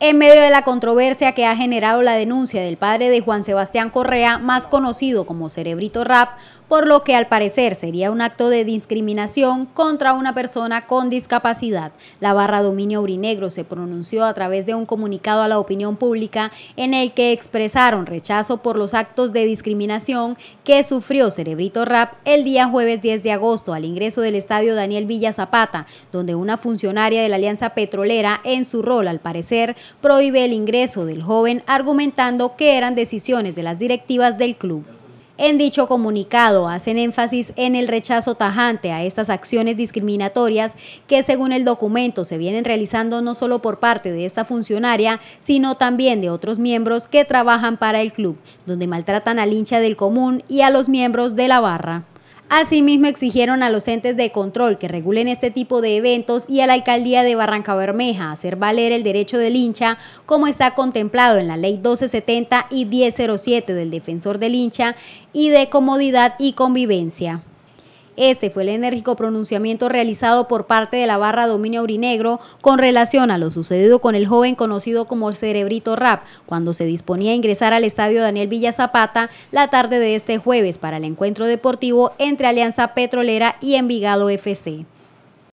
En medio de la controversia que ha generado la denuncia del padre de Juan Sebastián Correa, más conocido como Cerebrito Rap, por lo que al parecer sería un acto de discriminación contra una persona con discapacidad. La barra Dominio Urinegro se pronunció a través de un comunicado a la opinión pública en el que expresaron rechazo por los actos de discriminación que sufrió Cerebrito Rap el día jueves 10 de agosto al ingreso del estadio Daniel Villa Zapata, donde una funcionaria de la Alianza Petrolera en su rol al parecer prohíbe el ingreso del joven argumentando que eran decisiones de las directivas del club. En dicho comunicado hacen énfasis en el rechazo tajante a estas acciones discriminatorias que según el documento se vienen realizando no solo por parte de esta funcionaria, sino también de otros miembros que trabajan para el club, donde maltratan al hincha del común y a los miembros de la barra. Asimismo, exigieron a los entes de control que regulen este tipo de eventos y a la alcaldía de Barranca Bermeja hacer valer el derecho del hincha como está contemplado en la ley 1270 y 1007 del defensor del hincha y de comodidad y convivencia. Este fue el enérgico pronunciamiento realizado por parte de la barra Dominio Urinegro con relación a lo sucedido con el joven conocido como Cerebrito Rap, cuando se disponía a ingresar al estadio Daniel Villa Zapata la tarde de este jueves para el encuentro deportivo entre Alianza Petrolera y Envigado FC.